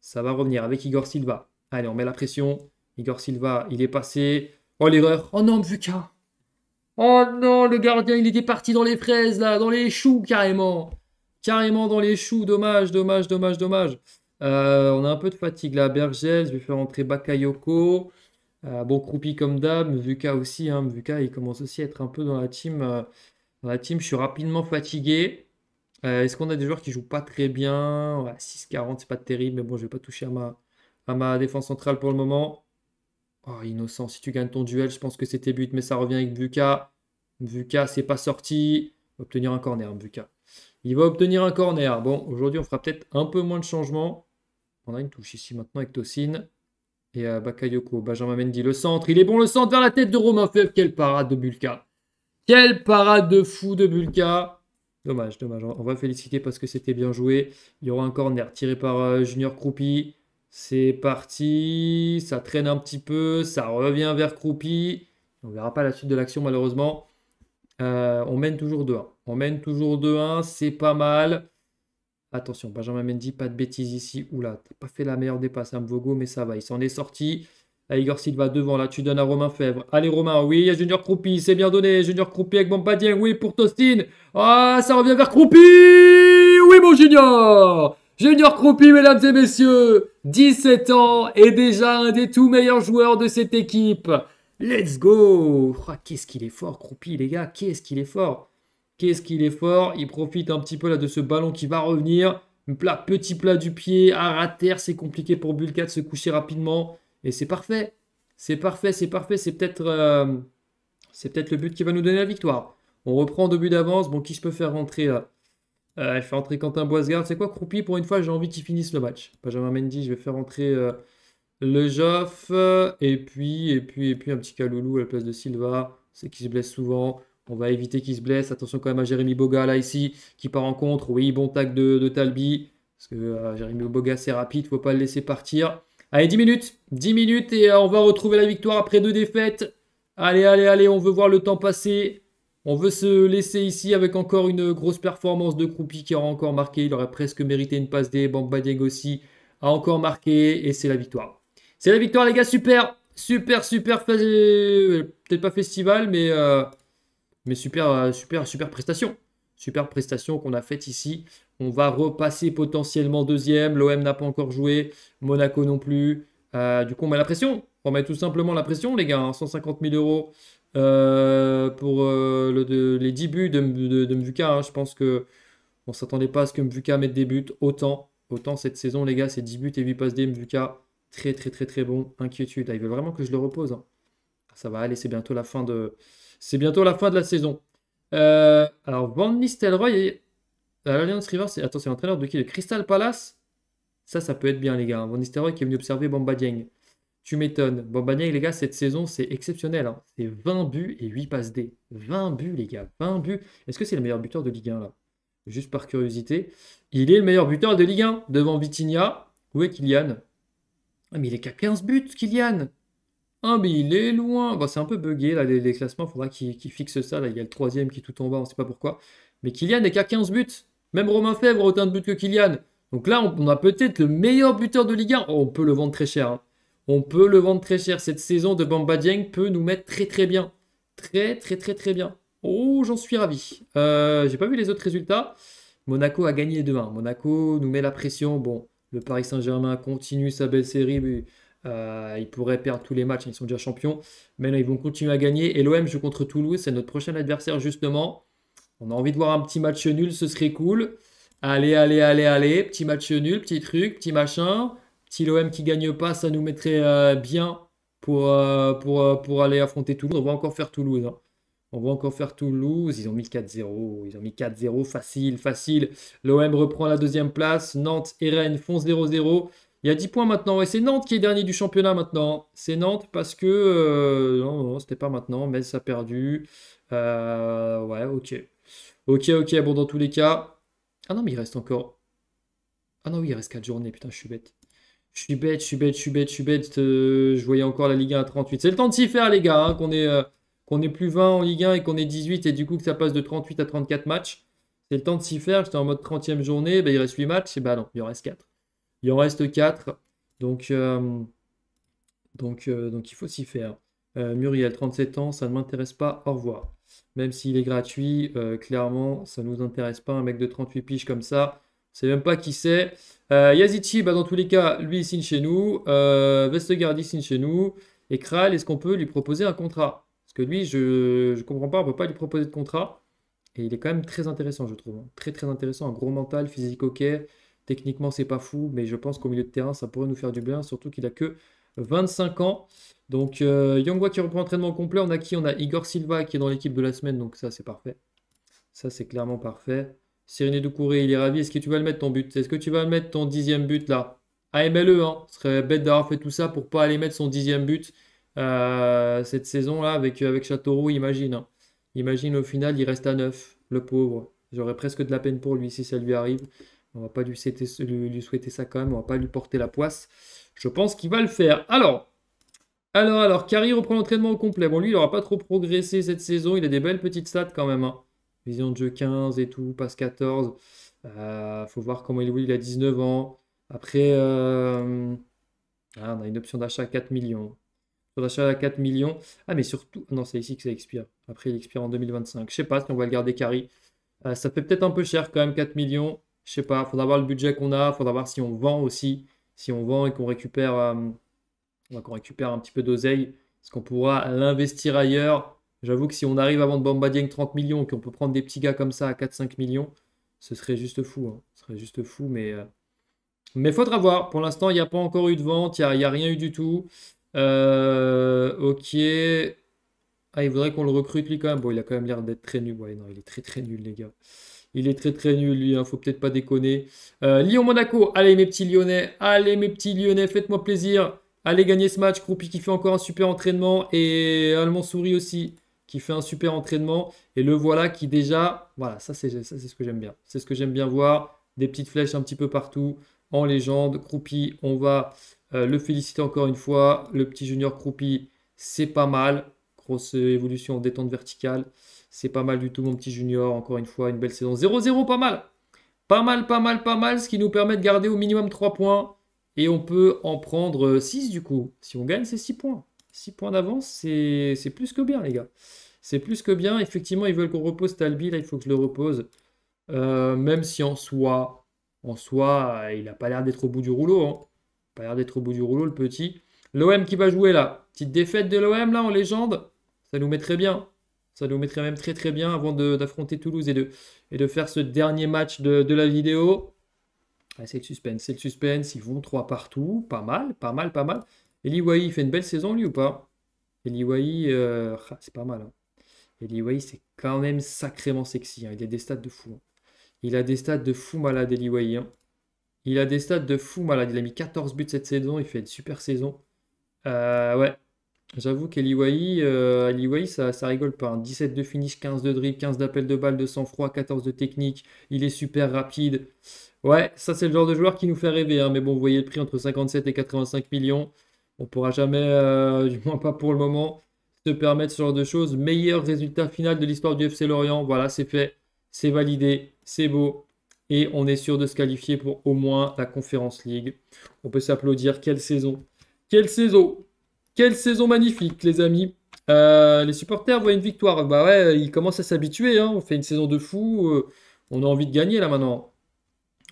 Ça va revenir avec Igor Silva. Allez, on met la pression. Igor Silva, il est passé. Oh l'erreur. Oh non, Vuka. Oh non, le gardien, il était parti dans les fraises, là, dans les choux, carrément. Carrément dans les choux, dommage, dommage, dommage, dommage. Euh, on a un peu de fatigue là, Bergel, je vais faire entrer Bakayoko. Euh, bon, Croupi comme d'hab, Vuka aussi. Hein, il commence aussi à être un peu dans la team. Euh, dans la team, je suis rapidement fatigué. Euh, est-ce qu'on a des joueurs qui jouent pas très bien 6-40, c'est pas terrible, mais bon, je vais pas toucher à ma, défense centrale pour le moment. Oh, innocent, si tu gagnes ton duel, je pense que c'est tes buts, mais ça revient avec Vuka. Mvuka, c'est pas sorti. obtenir un corner, Vuka. Il va obtenir un corner. Bon, aujourd'hui, on fera peut-être un peu moins de changements. On a une touche ici maintenant avec Tosin et Bakayoko. Benjamin Mendy, le centre, il est bon le centre vers la tête de Romain Feb. Quelle parade de Bulka. Quelle parade de fou de Bulka. Dommage, dommage. On va féliciter parce que c'était bien joué. Il y aura un corner tiré par euh, Junior Croupi. C'est parti. Ça traîne un petit peu. Ça revient vers Croupi. On ne verra pas la suite de l'action malheureusement. Euh, on mène toujours 2-1. On mène toujours 2-1. C'est pas mal. Attention, Benjamin Mendy, pas de bêtises ici. Oula, t'as pas fait la meilleure dépasse, passes, Vogo. Hein, mais ça va, il s'en est sorti. À Igor Silva devant, là tu donnes à Romain Fèvre. Allez Romain, oui, a Junior Croupi, c'est bien donné. Junior Croupi avec Bombadien, oui, pour Tostine. Ah, ça revient vers Croupi Oui, mon Junior Junior Croupi, mesdames et messieurs, 17 ans et déjà un des tout meilleurs joueurs de cette équipe. Let's go ah, Qu'est-ce qu'il est fort, Croupi, les gars, qu'est-ce qu'il est fort Qu'est-ce qu'il est fort. Il profite un petit peu là de ce ballon qui va revenir. Plat, petit plat du pied, à à terre, c'est compliqué pour Bulka de se coucher rapidement. Et c'est parfait. C'est parfait, c'est parfait. C'est peut-être euh, c'est peut-être le but qui va nous donner la victoire. On reprend deux buts d'avance. Bon, qui je peux faire rentrer euh, rentrer Quentin Boisgard. C'est quoi, Croupi Pour une fois, j'ai envie qu'il finisse le match. Benjamin Mendy, je vais faire rentrer euh, le Joff. Et puis, et puis, et puis, un petit Kaloulou à la place de Silva. C'est qui se blesse souvent. On va éviter qu'il se blesse. Attention quand même à Jérémy Boga là ici qui part en contre. Oui, bon tag de, Talbi. Parce que euh, Jérémy Boga c'est rapide, faut pas le laisser partir. Allez, 10 minutes. 10 minutes et euh, on va retrouver la victoire après deux défaites. Allez, allez, allez, on veut voir le temps passer. On veut se laisser ici avec encore une grosse performance de Kroupi qui aura encore marqué. Il aurait presque mérité une passe des Bamba aussi. A encore marqué et c'est la victoire. C'est la victoire les gars, super. Super, super. Euh, peut-être pas festival mais... Mais super, euh, super, super prestation. Super prestation qu'on a faite ici. On va repasser potentiellement deuxième. L'OM n'a pas encore joué. Monaco non plus. Euh, du coup, on met la pression. On met tout simplement la pression, les gars. 150 hein. 000 euros euh, pour les 10 buts de, de, Mvuka. Hein. Je pense que on s'attendait pas à ce que Mvuka mette des buts autant. Autant cette saison, les gars, c'est 10 buts et 8 passes de Mvuka, très, très, très, très bon. Inquiétude. Ah, il veut vraiment que je le repose. Hein. Ça va aller, c'est bientôt la fin de, c'est bientôt la fin de la saison. Euh, alors, Van Nistelrooy et l'Alliance euh, River, c'est attends, c'est l'entraîneur de qui le Crystal Palace Ça, ça peut être bien, les gars. Hein. Van Nistelrooy qui est venu observer Bamba Dieng. Tu m'étonnes. Bomba Dieng, les gars, cette saison, c'est exceptionnel. Hein. C'est 20 buts et 8 passes D. 20 buts, les gars. 20 buts. Est-ce que c'est le meilleur buteur de Ligue 1, là Juste par curiosité. Il est le meilleur buteur de Ligue 1 devant Vitinha. Où est Kylian ah, mais il est qu'à 15 buts, Kylian ah, mais il est loin. c'est un peu buggé, là, les, classements. classements. Faudra qu'ils fixent ça. Là, il y a le troisième qui tout en bas. On ne sait pas pourquoi. Mais Kylian n'est qu'à 15 buts. Même Romain Fèvre a autant de buts que Kylian. Donc là, on, a peut-être le meilleur buteur de Ligue 1. on peut le vendre très cher. Hein. On peut le vendre très cher. Cette saison de Bamba peut nous mettre très, très bien. Très, très, très, très bien. Oh, j'en suis ravi. Je euh, J'ai pas vu les autres résultats. Monaco a gagné 2-1. Monaco nous met la pression. Bon, le Paris Saint-Germain continue sa belle série. Mais euh, ils pourraient perdre tous les matchs, hein, ils sont déjà champions. Mais là, ils vont continuer à gagner. Et l'OM joue contre Toulouse, c'est notre prochain adversaire justement. On a envie de voir un petit match nul, ce serait cool. Allez, allez, allez, allez, petit match nul, petit truc, petit machin. Petit l'OM qui gagne pas, ça nous mettrait euh, bien pour, euh, pour, pour aller affronter Toulouse. On va encore faire Toulouse. Hein. On va encore faire Toulouse. Ils ont mis 4-0. Ils ont mis 4-0. Facile, facile. L'OM reprend la deuxième place. Nantes et Rennes font 0-0. Il y a 10 points maintenant. Et c'est Nantes qui est dernier du championnat maintenant. C'est Nantes parce que. Euh, non, non, c'était pas maintenant. Metz a perdu. Euh, ouais, ok. Ok, ok. Bon, dans tous les cas. Ah non, mais il reste encore. Ah non, oui, il reste 4 journées. Putain, je suis bête. Je suis bête, je suis bête, je suis bête, je suis bête. Euh, je voyais encore la Ligue 1 à 38. C'est le temps de s'y faire, les gars. Hein, qu'on est, qu'on plus 20 en Ligue 1 et qu'on est 18 et du coup que ça passe de 38 à 34 matchs. C'est le temps de s'y faire. J'étais en mode 30e journée. Ben, il reste 8 matchs. Et bah non, il en reste 4. Il en reste 4. Donc, euh, donc, euh, donc il faut s'y faire. Euh, Muriel, 37 ans, ça ne m'intéresse pas, au revoir. Même s'il est gratuit, clairement, ça ne nous intéresse pas. Un mec de 38 piges comme ça, c'est même pas qui c'est. Yazichi, bah, dans tous les cas, lui, il signe chez nous. Vestegardi il signe chez nous. Et Kral, est-ce qu'on peut lui proposer un contrat Parce que lui, je ne comprends pas, on ne peut pas lui proposer de contrat. Et il est quand même très intéressant, je trouve. Hein. Très, très intéressant. Un gros mental, physique ok. Techniquement, c'est pas fou, mais je pense qu'au milieu de terrain, ça pourrait nous faire du bien, surtout qu'il a que 25 ans. Donc euh, Youngwa qui reprend entraînement complet. On a qui On a Igor Silva qui est dans l'équipe de la semaine, donc ça c'est parfait. Ça c'est clairement parfait. de Doucouré, il est ravi. Est-ce que tu vas le mettre ton but Est-ce que tu vas le mettre ton dixième but là AMLE, hein. Ce serait bête d'avoir fait tout ça pour pas aller mettre son dixième but euh, cette saison là avec, euh, avec Châteauroux, imagine. Hein. Imagine au final, il reste à 9, le pauvre. J'aurais presque de la peine pour lui si ça lui arrive. On va pas lui souhaiter, souhaiter ça quand même. On va pas lui porter la poisse. Je pense qu'il va le faire. Alors, alors, alors, Carrie reprend l'entraînement au complet. Bon, lui, il n'aura pas trop progressé cette saison. Il a des belles petites stats quand même. Hein. Vision de jeu 15 et tout, passe 14. Il euh, faut voir comment il est. Il a 19 ans. Après, euh, ah, on a une option d'achat à 4 millions. Option d'achat à 4 millions. Ah, mais surtout, non, c'est ici que ça expire. Après, il expire en 2025. Je sais pas si on va le garder Carrie. Euh, ça fait peut-être un peu cher quand même, 4 millions je sais pas, faudra voir le budget qu'on a, faudra voir si on vend aussi, si on vend et qu'on récupère, euh, qu'on récupère un petit peu d'oseille, est-ce qu'on pourra l'investir ailleurs J'avoue que si on arrive à vendre bombardier 30 millions, qu'on peut prendre des petits gars comme ça à 4-5 millions, ce serait juste fou, hein. ce serait juste fou, mais euh... mais faudra voir. Pour l'instant, il n'y a pas encore eu de vente, il n'y a, rien eu du tout. Euh, ok. Ah, il faudrait qu'on le recrute lui quand même. Bon, il a quand même l'air d'être très nul. non, il est très très nul, les gars. Il est très très nul, lui. ne hein, Faut peut-être pas déconner. Euh, Lyon-Monaco. Allez, mes petits Lyonnais. Allez, mes petits Lyonnais. Faites-moi plaisir. Allez gagner ce match. Croupi qui fait encore un super entraînement. Et Allemand Souris aussi qui fait un super entraînement. Et le voilà qui déjà. Voilà, ça c'est ce que j'aime bien. C'est ce que j'aime bien voir. Des petites flèches un petit peu partout. En légende. Croupi, on va euh, le féliciter encore une fois. Le petit junior Croupi, c'est pas mal. Grosse évolution en détente verticale. C'est pas mal du tout, mon petit junior. Encore une fois, une belle saison. 0-0, pas mal. Pas mal, pas mal, pas mal. Ce qui nous permet de garder au minimum 3 points. Et on peut en prendre 6 du coup. Si on gagne, c'est 6 points. 6 points d'avance, c'est plus que bien, les gars. C'est plus que bien. Effectivement, ils veulent qu'on repose Talbi. Là, il faut que je le repose. Euh, même si en soi, en soi, il n'a pas l'air d'être au bout du rouleau. Hein. Pas l'air d'être au bout du rouleau, le petit. L'OM qui va jouer là. Petite défaite de l'OM là en légende. Ça nous mettrait bien. Ça nous mettrait même très très bien avant d'affronter Toulouse et de, et de faire ce dernier match de, la vidéo. c'est le suspense, c'est le suspense. Ils vont trois partout. Pas mal, pas mal, pas mal. Eliwaï, il fait une belle saison lui ou pas Eli euh, ah, c'est pas mal. Hein. c'est quand même sacrément sexy. Hein. Il a des stats de fou. Hein. Il a des stats de fou malade, Hein. Il a des stats de fou malade. Il a mis 14 buts cette saison. Il fait une super saison. Euh, ouais, J'avoue qu'à euh, ça, rigole pas. 17 hein. de finish, 15 de dribble, 15 d'appel de balle, de sang-froid, 14 de technique. Il est super rapide. Ouais, ça c'est le genre de joueur qui nous fait rêver. Hein. Mais bon, vous voyez le prix entre 57 et 85 millions. On pourra jamais, euh, du moins pas pour le moment, se permettre ce genre de choses. Meilleur résultat final de l'histoire du FC Lorient. Voilà, c'est fait. C'est validé. C'est beau. Et on est sûr de se qualifier pour au moins la Conférence League. On peut s'applaudir. Quelle saison Quelle saison quelle saison magnifique, les amis. Euh, les supporters voient une victoire. Bah ouais, ils commencent à s'habituer. Hein. On fait une saison de fou. Euh. on a envie de gagner là maintenant.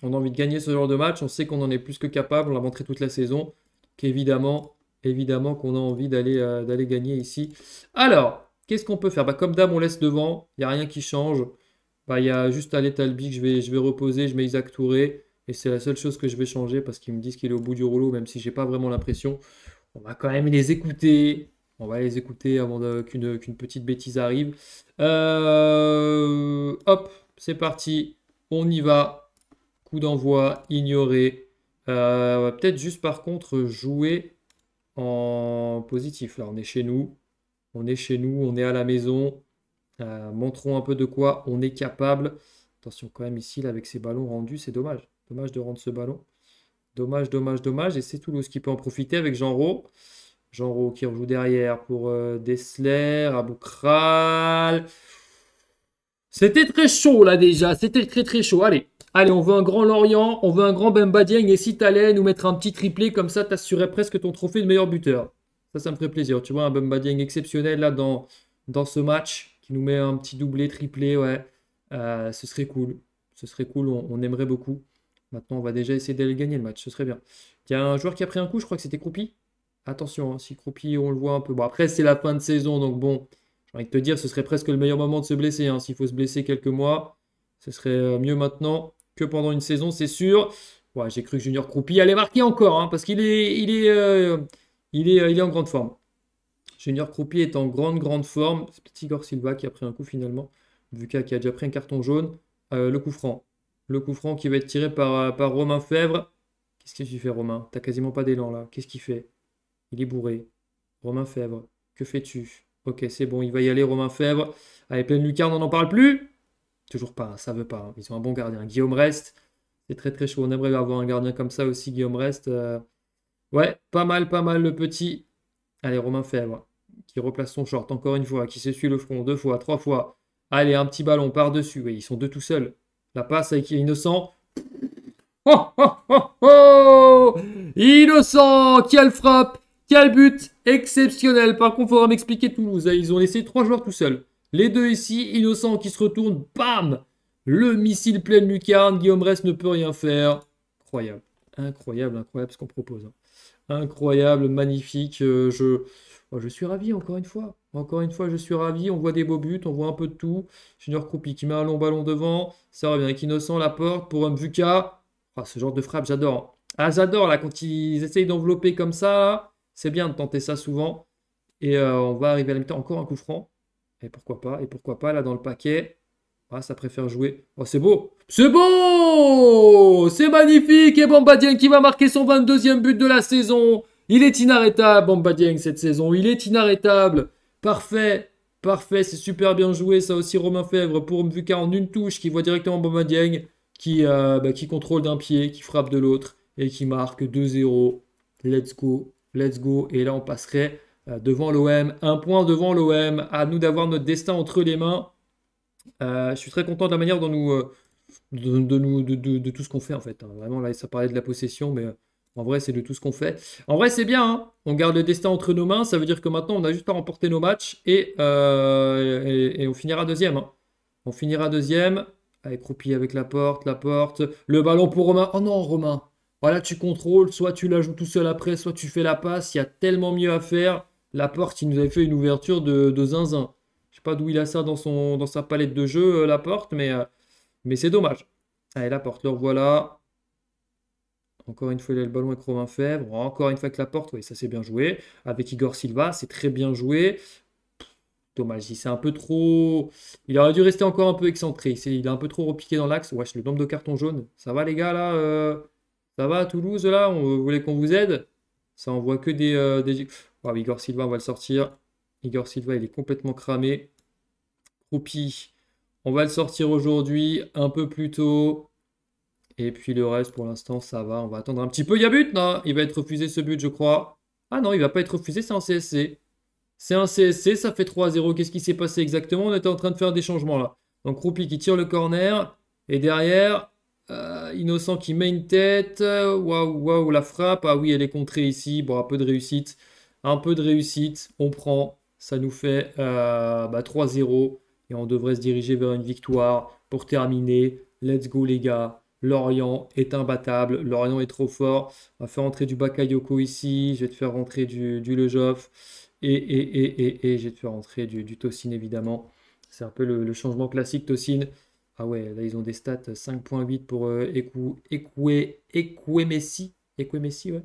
On a envie de gagner ce genre de match. On sait qu'on en est plus que capable. On l'a montré toute la saison. Qu'évidemment, évidemment qu'on a envie d'aller euh, gagner ici. Alors, qu'est-ce qu'on peut faire bah, Comme d'hab, on laisse devant. Il n'y a rien qui change. Bah, il y a juste à Talbi que je vais, je vais reposer. Je mets Isaac Touré. Et c'est la seule chose que je vais changer parce qu'ils me disent qu'il est au bout du rouleau, même si j'ai pas vraiment l'impression on va quand même les écouter. On va les écouter avant qu'une petite bêtise arrive. Euh, hop, c'est parti. On y va. Coup d'envoi, ignoré. Euh, on va peut-être juste par contre jouer en positif. Là, on est chez nous. On est chez nous, on est à la maison. Euh, montrons un peu de quoi on est capable. Attention quand même ici, avec ces ballons rendus, c'est dommage. Dommage de rendre ce ballon. Dommage, dommage, dommage. Et c'est Toulouse qui peut en profiter avec Jean Rau. Jean qui rejoue derrière pour Desler euh, Dessler, Aboukral. C'était très chaud là déjà. C'était très très chaud. Allez, allez, on veut un grand Lorient, on veut un grand Bemba Et si allais nous mettre un petit triplé comme ça, assurerais presque ton trophée de meilleur buteur. Ça, ça me ferait plaisir. Tu vois, un Bemba exceptionnel là dans, ce match qui nous met un petit doublé, triplé. Ouais, euh, ce serait cool. Ce serait cool. on aimerait beaucoup. Maintenant, on va déjà essayer d'aller gagner le match, ce serait bien. Il y a un joueur qui a pris un coup, je crois que c'était Croupi. Attention, hein, si Croupi, on le voit un peu. Bon, après, c'est la fin de saison, donc bon, j'ai envie de te dire, ce serait presque le meilleur moment de se blesser. Hein. S'il faut se blesser quelques mois, ce serait euh, mieux maintenant que pendant une saison, c'est sûr. Ouais, j'ai cru que Junior Croupi allait marquer encore, hein, parce qu'il est, il est, euh, il est, euh, il est en grande forme. Junior Croupi est en grande, grande forme. C'est Petit Gor Silva qui a pris un coup finalement. Vuka qui a déjà pris un carton jaune. le coup franc. Le coup franc qui va être tiré par, euh, par Romain Fèvre. Qu'est-ce que tu fais, Romain T'as quasiment pas d'élan là. Qu'est-ce qu'il fait Il est bourré. Romain Fèvre, que fais-tu Ok, c'est bon, il va y aller, Romain Fèvre. Allez, pleine lucarne, on n'en parle plus Toujours pas, ça veut pas. Hein. Ils ont un bon gardien. Guillaume Reste, c'est très très chaud. On aimerait avoir un gardien comme ça aussi, Guillaume Reste. Euh. Ouais, pas mal, pas mal le petit. Allez, Romain Fèvre, qui replace son short encore une fois, qui s'essuie le front deux fois, trois fois. Allez, un petit ballon par-dessus. ils sont deux tout seuls. La passe avec Innocent. Oh, oh, oh, oh Innocent Quelle frappe Quel but exceptionnel Par contre, il faudra m'expliquer tout. Hein. Ils ont laissé trois joueurs tout seuls. Les deux ici, Innocent qui se retourne. Bam Le missile plein de lucarne. Guillaume Rest ne peut rien faire. Incroyable. Incroyable, incroyable ce qu'on propose. Hein. Incroyable, magnifique. Euh, je... Oh, je suis ravi, encore une fois. Encore une fois, je suis ravi. On voit des beaux buts, on voit un peu de tout. Junior Croupi qui met un long ballon devant. Ça revient avec Innocent, la porte pour Mvuka. Ah, ce genre de frappe, j'adore. Ah, j'adore là quand ils essayent d'envelopper comme ça. C'est bien de tenter ça souvent. Et euh, on va arriver à la mi-temps. Encore un coup franc. Et pourquoi pas Et pourquoi pas là dans le paquet Ah, ça préfère jouer. Oh, c'est beau C'est beau C'est magnifique Et Bombadien qui va marquer son 22e but de la saison il est inarrêtable, Bamba cette saison. Il est inarrêtable. Parfait. Parfait, c'est super bien joué. Ça aussi, Romain Fèvre pour Mvuka en une touche qui voit directement Bamba qui, euh, bah, qui contrôle d'un pied, qui frappe de l'autre et qui marque 2-0. Let's go, let's go. Et là, on passerait euh, devant l'OM. Un point devant l'OM. À nous d'avoir notre destin entre les mains. Euh, je suis très content de la manière dont nous. de, nous, de, de, tout ce qu'on fait en fait. Hein. Vraiment, là, ça parlait de la possession, mais en vrai, c'est de tout ce qu'on fait. En vrai, c'est bien. Hein. on garde le destin entre nos mains. Ça veut dire que maintenant, on a juste à remporter nos matchs et, euh, on finira deuxième. Hein. On finira deuxième. Allez, Roupi, avec la porte, la porte. Le ballon pour Romain. Oh non, Romain. Voilà, tu contrôles. Soit tu la joues tout seul après, soit tu fais la passe. Il y a tellement mieux à faire. La porte, il nous avait fait une ouverture de, zinzin. Je sais pas d'où il a ça dans, son, dans sa palette de jeu, euh, la porte, mais, euh, mais c'est dommage. Allez, la porte, le revoilà. Encore une fois, le ballon avec Romain Fèvre. Encore une fois avec la porte. Oui, ça s'est bien joué. Avec Igor Silva, c'est très bien joué. Dommage, c'est un peu trop. Il aurait dû rester encore un peu excentré. Il est un peu trop repiqué dans l'axe. Wesh, le nombre de cartons jaunes. Ça va les gars là euh, Ça va Toulouse là On voulait qu'on vous aide Ça envoie que des. Euh, Igor Silva, on va le sortir. Igor Silva, il est complètement cramé. Croupi, on va le sortir aujourd'hui un peu plus tôt. Et puis le reste, pour l'instant, ça va. On va attendre un petit peu. Il y a but, non Il va être refusé ce but, je crois. Ah non, il ne va pas être refusé, c'est un CSC. C'est un CSC, ça fait 3-0. Qu'est-ce qui s'est passé exactement On était en train de faire des changements là. Donc Roupi qui tire le corner. Et derrière, euh, Innocent qui met une tête. Euh, waouh, waouh, la frappe. Ah oui, elle est contrée ici. Bon, un peu de réussite. Un peu de réussite. On prend. Ça nous fait 3-0. Euh, bah, Et on devrait se diriger vers une victoire pour terminer. Let's go les gars. Lorient est imbattable, Lorient est trop fort. On va faire entrer du Bakayoko ici, je vais te faire rentrer du, du Lejoff et, et, et, et, et je vais te faire rentrer du, du évidemment. C'est un peu le, changement classique Tossine. Ah ouais, là ils ont des stats 5.8 pour euh, Eku, Ekwe, Messi, Messi ouais.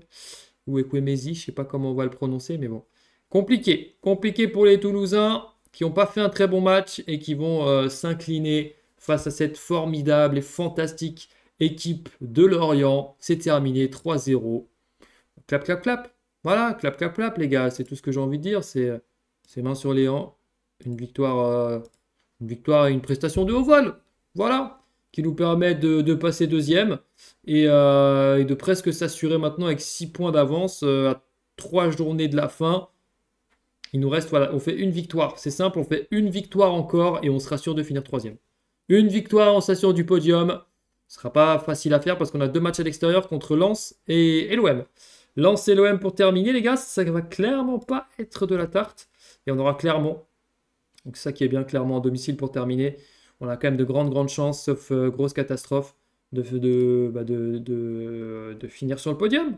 ou Ekwe Messi, je sais pas comment on va le prononcer, mais bon. Compliqué, compliqué pour les Toulousains qui n'ont pas fait un très bon match et qui vont euh, s'incliner face à cette formidable et fantastique équipe de Lorient. C'est terminé 3-0. Clap, clap, clap. Voilà, clap, clap, clap, les gars. C'est tout ce que j'ai envie de dire. C'est main sur les hanches. Une victoire, euh, une victoire et une prestation de haut vol. Voilà. Qui nous permet de, passer deuxième euh, et, de presque s'assurer maintenant avec 6 points d'avance euh, à 3 journées de la fin. Il nous reste, voilà, on fait une victoire. C'est simple, on fait une victoire encore et on sera sûr de finir troisième. Une victoire, on s'assure du podium. Ce sera pas facile à faire parce qu'on a deux matchs à l'extérieur contre Lens et, l'OM. Lens et l'OM pour terminer, les gars, ça ne va clairement pas être de la tarte. Et on aura clairement, donc ça qui est bien clairement à domicile pour terminer, on a quand même de grandes, grandes chances, sauf euh, grosse catastrophe, bah, de, de, finir sur le podium.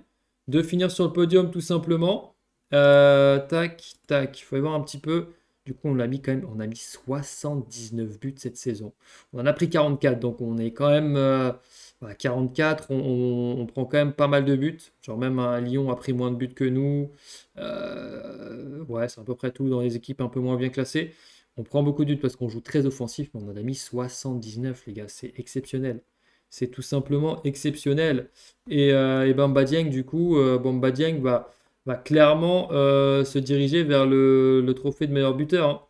De finir sur le podium tout simplement. Euh, tac, tac, il faut y voir un petit peu. Du coup, on a mis quand même, on a mis 79 buts cette saison. On en a pris 44, donc on est quand même 44. Euh, bah, on, prend quand même pas mal de buts. Genre même un Lyon a pris moins de buts que nous. Euh, ouais, c'est à peu près tout dans les équipes un peu moins bien classées. On prend beaucoup de buts parce qu'on joue très offensif, mais on en a mis 79, les gars. C'est exceptionnel. C'est tout simplement exceptionnel. Et, euh, Bamba du coup, Bamba Dieng, bah, va clairement euh, se diriger vers le, trophée de meilleur buteur. Hein.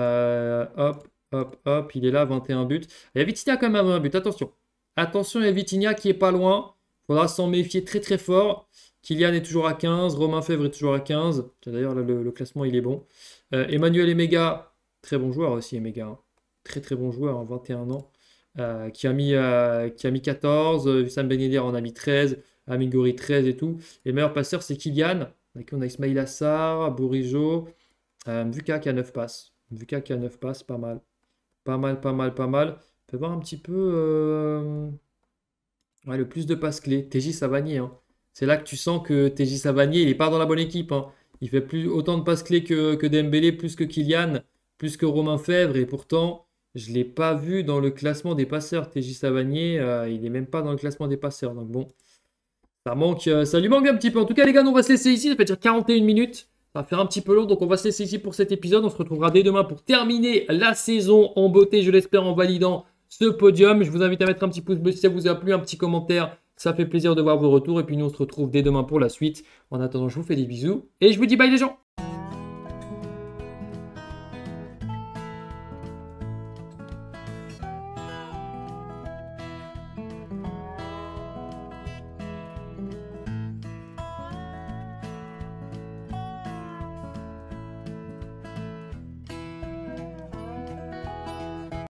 Euh, hop, hop, hop, il est là, 21 buts. Il y a quand même à 21 buts, attention. Attention, il y a qui est pas loin. Il faudra s'en méfier très très fort. Kylian est toujours à 15, Romain Fèvre est toujours à 15. D'ailleurs, le, classement, il est bon. Euh, Emmanuel Emega, très bon joueur aussi, Emega. Hein. Très très bon joueur, 21 hein, ans. qui, a mis, qui a mis 14. Sam Ben en a mis 13. Amigori 13 et tout. Et le meilleur passeur, c'est Kylian. Avec on a Ismail Assar, Bourigeau, euh, Vuka qui a 9 passes. Vuka qui a 9 passes, pas mal. Pas mal, pas mal, pas mal. On peut voir un petit peu euh, ouais, le plus de passes clés. TJ Savanier. Hein. C'est là que tu sens que TJ Savanier, il n'est pas dans la bonne équipe. Hein. Il fait plus, autant de passes clés que, que Dembélé, plus que Kylian, plus que Romain Fèvre. Et pourtant, je ne l'ai pas vu dans le classement des passeurs. TJ Savanier, euh, il n'est même pas dans le classement des passeurs. Donc bon, ça, manque, euh, lui manque un petit peu. En tout cas, les gars, on va se laisser ici. Ça fait dire 41 minutes. Ça va faire un petit peu long, donc on va se laisser ici pour cet épisode. On se retrouvera dès demain pour terminer la saison en beauté, je l'espère, en validant ce podium. Je vous invite à mettre un petit pouce bleu si ça vous a plu, un petit commentaire. Ça fait plaisir de voir vos retours. Et puis nous, on se retrouve dès demain pour la suite. En attendant, je vous fais des bisous et je vous dis bye les gens.